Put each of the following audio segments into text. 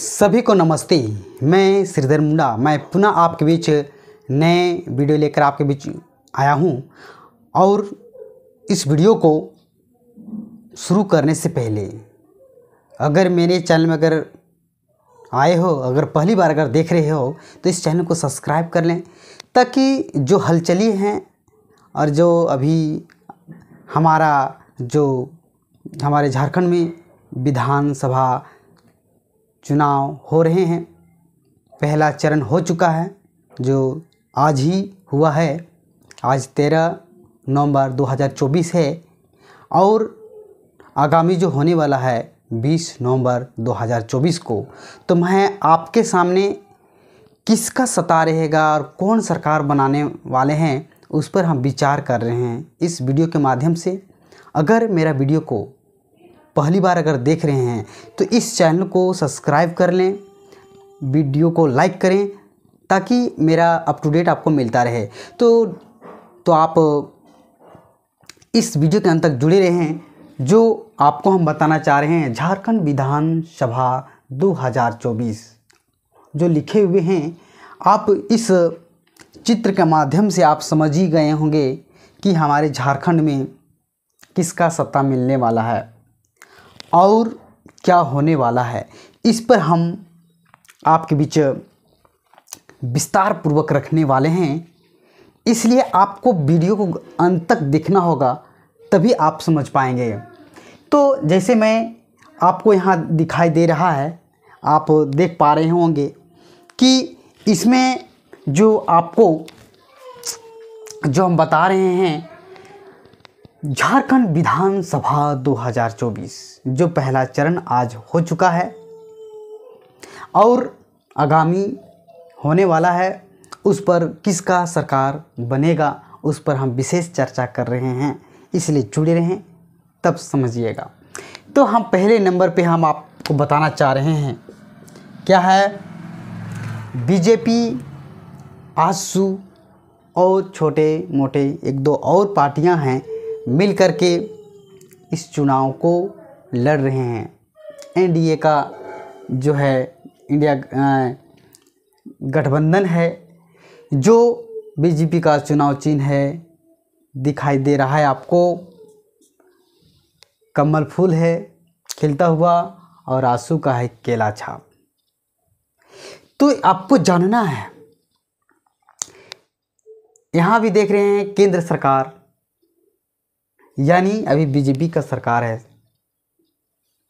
सभी को नमस्ते मैं श्रीधर मुंडा मैं पुनः आपके बीच नए वीडियो लेकर आपके बीच आया हूं और इस वीडियो को शुरू करने से पहले अगर मेरे चैनल में अगर आए हो अगर पहली बार अगर देख रहे हो तो इस चैनल को सब्सक्राइब कर लें ताकि जो हलचली हैं और जो अभी हमारा जो हमारे झारखंड में विधानसभा चुनाव हो रहे हैं पहला चरण हो चुका है जो आज ही हुआ है आज तेरह नवंबर 2024 है और आगामी जो होने वाला है 20 नवंबर 2024 को तो मैं आपके सामने किसका सता रहेगा और कौन सरकार बनाने वाले हैं उस पर हम विचार कर रहे हैं इस वीडियो के माध्यम से अगर मेरा वीडियो को पहली बार अगर देख रहे हैं तो इस चैनल को सब्सक्राइब कर लें वीडियो को लाइक करें ताकि मेरा अप टू डेट आपको मिलता रहे तो तो आप इस वीडियो के अंत तक जुड़े रहें जो आपको हम बताना चाह रहे हैं झारखंड विधानसभा 2024 जो लिखे हुए हैं आप इस चित्र के माध्यम से आप समझ ही गए होंगे कि हमारे झारखंड में किसका सत्ता मिलने वाला है और क्या होने वाला है इस पर हम आपके बीच विस्तार पूर्वक रखने वाले हैं इसलिए आपको वीडियो को अंत तक देखना होगा तभी आप समझ पाएंगे तो जैसे मैं आपको यहाँ दिखाई दे रहा है आप देख पा रहे होंगे कि इसमें जो आपको जो हम बता रहे हैं झारखंड विधानसभा 2024 जो पहला चरण आज हो चुका है और आगामी होने वाला है उस पर किसका सरकार बनेगा उस पर हम विशेष चर्चा कर रहे हैं इसलिए जुड़े रहें तब समझिएगा तो हम पहले नंबर पे हम आपको बताना चाह रहे हैं क्या है बीजेपी आसू और छोटे मोटे एक दो और पार्टियां हैं मिल कर के इस चुनाव को लड़ रहे हैं एनडीए का जो है इंडिया गठबंधन है जो बीजेपी का चुनाव चिन्ह है दिखाई दे रहा है आपको कमल फूल है खिलता हुआ और आंसू का है केला छाप तो आपको जानना है यहाँ भी देख रहे हैं केंद्र सरकार यानी अभी बीजेपी का सरकार है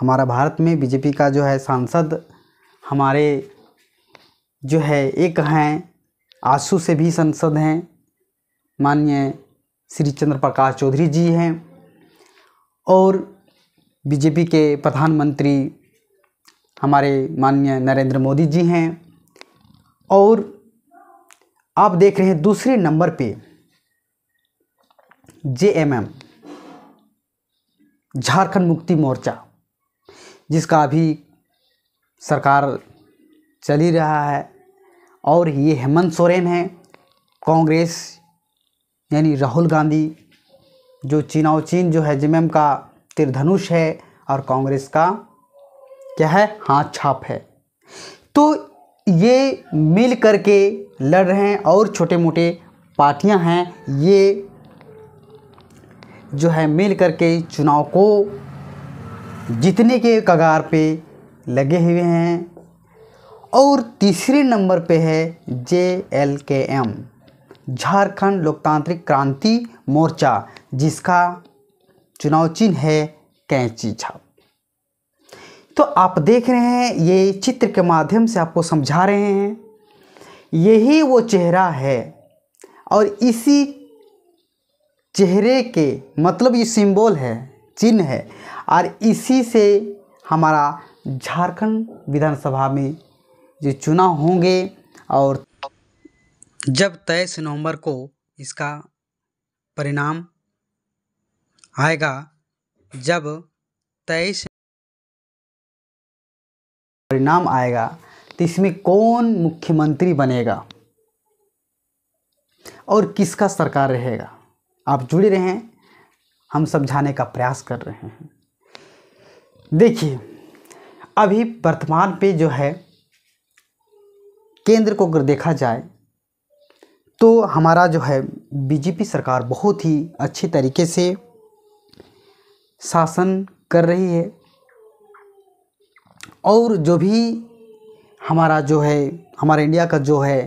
हमारा भारत में बीजेपी का जो है सांसद हमारे जो है एक हैं आशु से भी सांसद हैं माननीय श्री चंद्र प्रकाश चौधरी जी हैं और बीजेपी के प्रधानमंत्री हमारे माननीय नरेंद्र मोदी जी हैं और आप देख रहे हैं दूसरे नंबर पे जे एम एम झारखंड मुक्ति मोर्चा जिसका अभी सरकार चल ही रहा है और ये हेमंत सोरेन हैं कांग्रेस यानी राहुल गांधी जो चीनाव चीन जो है जिमेम का तिरधनुष है और कांग्रेस का क्या है हाथ छाप है तो ये मिल करके लड़ रहे हैं और छोटे मोटे पार्टियां हैं ये जो है मिल करके चुनाव को जीतने के कगार पे लगे हुए हैं और तीसरे नंबर पे है J L K M Jharkhand Loktantrik Kranti मोर्चा जिसका चुनाव चिन्ह है कैंची छाप तो आप देख रहे हैं ये चित्र के माध्यम से आपको समझा रहे हैं यही वो चेहरा है और इसी चेहरे के मतलब ये सिंबल है चिन्ह है और इसी से हमारा झारखंड विधानसभा में जो चुनाव होंगे और जब तेईस नवंबर को इसका परिणाम आएगा जब तेईस परिणाम आएगा तो इसमें कौन मुख्यमंत्री बनेगा और किसका सरकार रहेगा आप जुड़े रहें हम समझाने का प्रयास कर रहे हैं देखिए अभी वर्तमान पे जो है केंद्र को अगर देखा जाए तो हमारा जो है बीजेपी सरकार बहुत ही अच्छे तरीके से शासन कर रही है और जो भी हमारा जो है हमारे इंडिया का जो है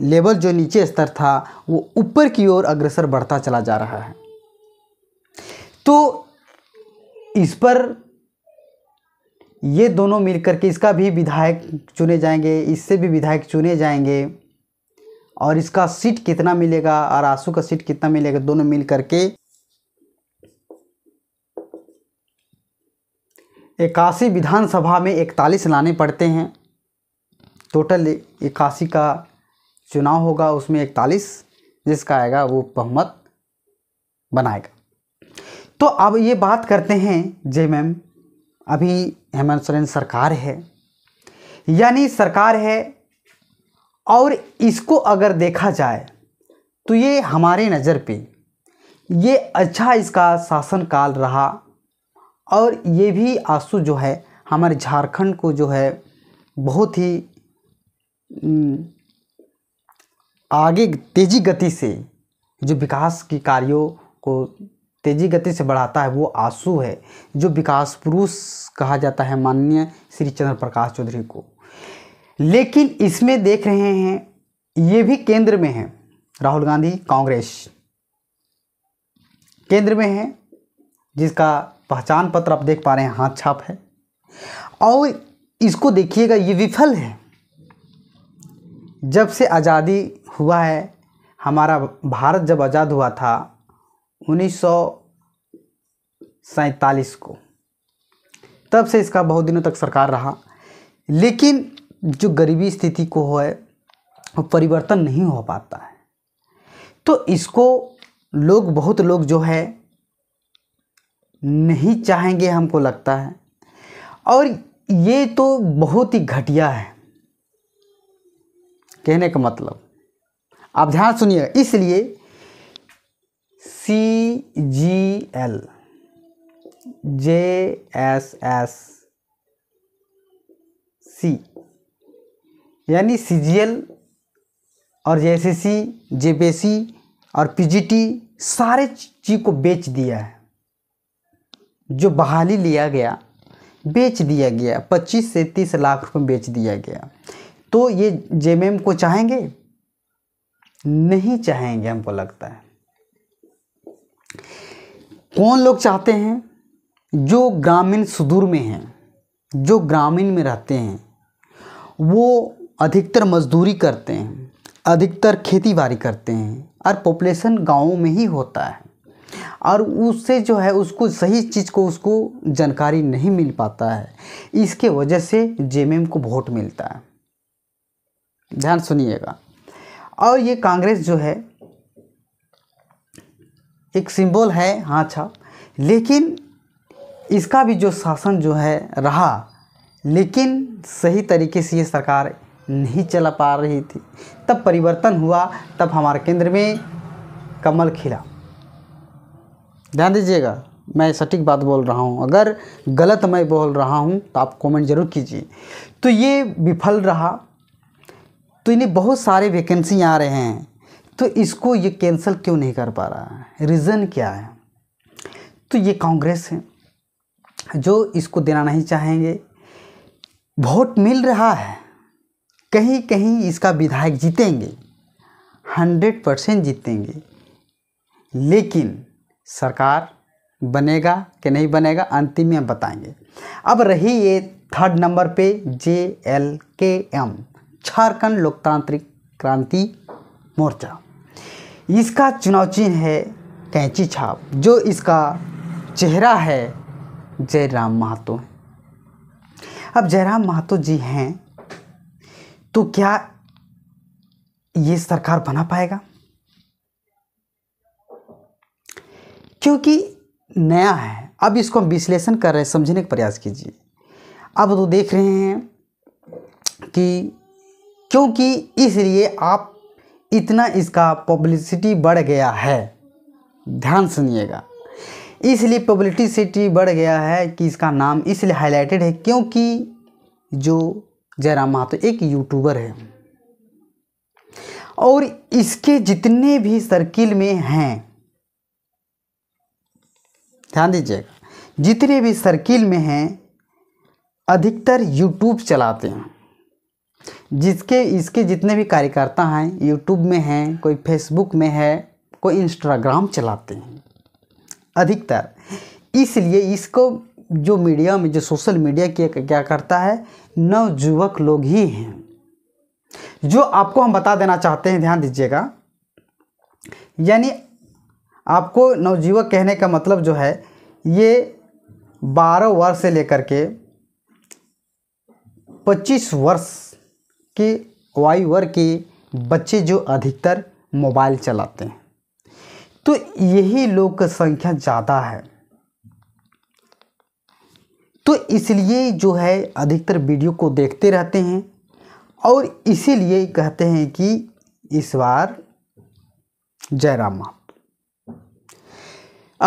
लेवल जो नीचे स्तर था वो ऊपर की ओर अग्रसर बढ़ता चला जा रहा है तो इस पर ये दोनों मिलकर के इसका भी विधायक चुने जाएंगे इससे भी विधायक चुने जाएंगे और इसका सीट कितना मिलेगा और आंसू का सीट कितना मिलेगा दोनों मिल करके इक्यासी विधानसभा में इकतालीस लाने पड़ते हैं टोटल इक्यासी का चुनाव होगा उसमें इकतालीस जिसका आएगा वो बहुमत बनाएगा तो अब ये बात करते हैं जे मैम अभी हेमंत सोरेन सरकार है यानी सरकार है और इसको अगर देखा जाए तो ये हमारे नज़र पे ये अच्छा इसका शासन काल रहा और ये भी आंसू जो है हमारे झारखंड को जो है बहुत ही आगे तेज़ी गति से जो विकास की कार्यों को तेज़ी गति से बढ़ाता है वो आंसू है जो विकास पुरुष कहा जाता है माननीय श्री चंद्र प्रकाश चौधरी को लेकिन इसमें देख रहे हैं ये भी केंद्र में है राहुल गांधी कांग्रेस केंद्र में है जिसका पहचान पत्र आप देख पा रहे हैं हाथ छाप है और इसको देखिएगा ये विफल है जब से आज़ादी हुआ है हमारा भारत जब आज़ाद हुआ था उन्नीस को तब से इसका बहुत दिनों तक सरकार रहा लेकिन जो गरीबी स्थिति को हो है वो परिवर्तन नहीं हो पाता है तो इसको लोग बहुत लोग जो है नहीं चाहेंगे हमको लगता है और ये तो बहुत ही घटिया है कहने का मतलब आप ध्यान सुनिएगा इसलिए C G L J S S C यानी सी जी एल और J S S C J P C और पी जी टी सारे चीज़ को बेच दिया है जो बहाली लिया गया बेच दिया गया पच्चीस से तीस लाख रुपए बेच दिया गया तो ये एम को चाहेंगे नहीं चाहेंगे हमको लगता है कौन लोग चाहते हैं जो ग्रामीण सुदूर में हैं जो ग्रामीण में रहते हैं वो अधिकतर मजदूरी करते हैं अधिकतर खेतीबाड़ी करते हैं और पॉपुलेशन गाँव में ही होता है और उससे जो है उसको सही चीज़ को उसको जानकारी नहीं मिल पाता है इसके वजह से जेएमएम को वोट मिलता है ध्यान सुनिएगा और ये कांग्रेस जो है एक सिंबल है हाँ अच्छा लेकिन इसका भी जो शासन जो है रहा लेकिन सही तरीके से ये सरकार नहीं चला पा रही थी तब परिवर्तन हुआ तब हमारे केंद्र में कमल खिला ध्यान दीजिएगा मैं सटीक बात बोल रहा हूँ अगर गलत मैं बोल रहा हूँ तो आप कमेंट ज़रूर कीजिए तो ये विफल रहा तो इन्हें बहुत सारे वैकेंसी आ रहे हैं तो इसको ये कैंसिल क्यों नहीं कर पा रहा है रीज़न क्या है तो ये कांग्रेस है जो इसको देना नहीं चाहेंगे वोट मिल रहा है कहीं कहीं इसका विधायक जीतेंगे हंड्रेड परसेंट जीतेंगे लेकिन सरकार बनेगा कि नहीं बनेगा अंतिम में बताएंगे अब रही ये थर्ड नंबर पे J L K M Jharkhand Loktantrik Kranti मोर्चा इसका चुनाव चिन्ह है कैंची छाप जो इसका चेहरा है जयराम महतो अब जयराम महतो जी हैं तो क्या ये सरकार बना पाएगा क्योंकि नया है अब इसको हम विश्लेषण कर रहे हैं समझने का प्रयास कीजिए अब तो देख रहे हैं कि क्योंकि इसलिए आप इतना इसका पब्लिसिटी बढ़ गया है ध्यान सुनिएगा इसलिए पब्लिसिटी बढ़ गया है कि इसका नाम इसलिए हाईलाइटेड है क्योंकि जो जयराम महतो एक यूट्यूबर है और इसके जितने भी सर्किल में हैं ध्यान दीजिएगा जितने भी सर्किल में हैं अधिकतर यूट्यूब चलाते हैं जिसके इसके जितने भी कार्यकर्ता हैं यूट्यूब में हैं कोई फेसबुक में है कोई इंस्टाग्राम चलाते हैं अधिकतर इसलिए इसको जो मीडिया में जो सोशल मीडिया के क्या करता है नवयुवक लोग ही हैं जो आपको हम बता देना चाहते हैं ध्यान दीजिएगा यानी आपको नवजीवक कहने का मतलब जो है ये बारह वर्ष से लेकर के पच्चीस वर्ष कि वाई वर्ग के बच्चे जो अधिकतर मोबाइल चलाते हैं तो यही लोग का संख्या ज़्यादा है तो इसलिए जो है अधिकतर वीडियो को देखते रहते हैं और इसीलिए कहते हैं कि इस बार जयरामा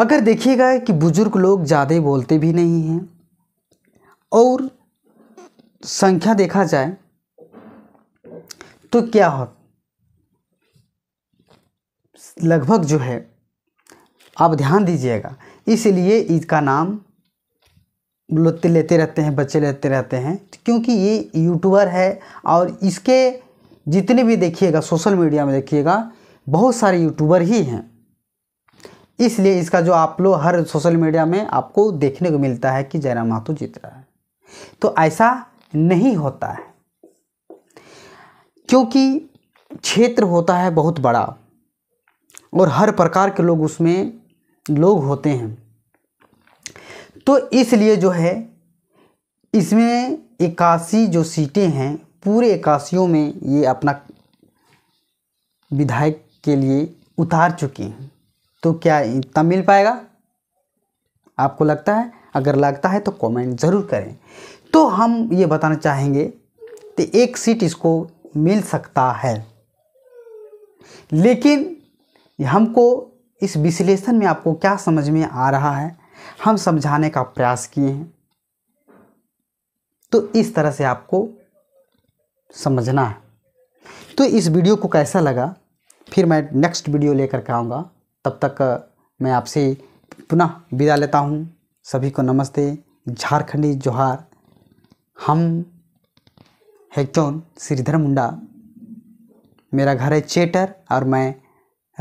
अगर देखिएगा कि बुज़ुर्ग लोग ज़्यादा बोलते भी नहीं हैं और संख्या देखा जाए तो क्या हो लगभग जो है आप ध्यान दीजिएगा इसलिए इसका नाम लेते लेते रहते हैं बच्चे लेते रहते हैं क्योंकि ये यूट्यूबर है और इसके जितने भी देखिएगा सोशल मीडिया में देखिएगा बहुत सारे यूट्यूबर ही हैं इसलिए इसका जो आप लोग हर सोशल मीडिया में आपको देखने को मिलता है कि जयराम महतो जीत रहा है तो ऐसा नहीं होता है क्योंकि क्षेत्र होता है बहुत बड़ा और हर प्रकार के लोग उसमें लोग होते हैं तो इसलिए जो है इसमें इक्यासी जो सीटें हैं पूरे इक्यासियों में ये अपना विधायक के लिए उतार चुकी हैं तो क्या इतना मिल पाएगा आपको लगता है अगर लगता है तो कमेंट ज़रूर करें तो हम ये बताना चाहेंगे कि एक सीट इसको मिल सकता है लेकिन हमको इस विश्लेषण में आपको क्या समझ में आ रहा है हम समझाने का प्रयास किए हैं तो इस तरह से आपको समझना है तो इस वीडियो को कैसा लगा फिर मैं नेक्स्ट वीडियो लेकर के आऊँगा तब तक मैं आपसे पुनः विदा लेता हूँ सभी को नमस्ते झारखंडी जोहार हम हेक्जोन श्रीधर मुंडा मेरा घर है चेटर और मैं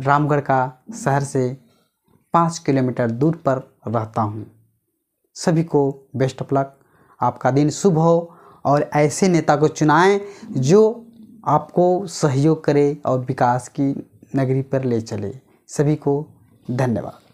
रामगढ़ का शहर से पाँच किलोमीटर दूर पर रहता हूँ सभी को बेस्ट ऑफ लक आपका दिन शुभ हो और ऐसे नेता को चुनाएं जो आपको सहयोग करे और विकास की नगरी पर ले चले सभी को धन्यवाद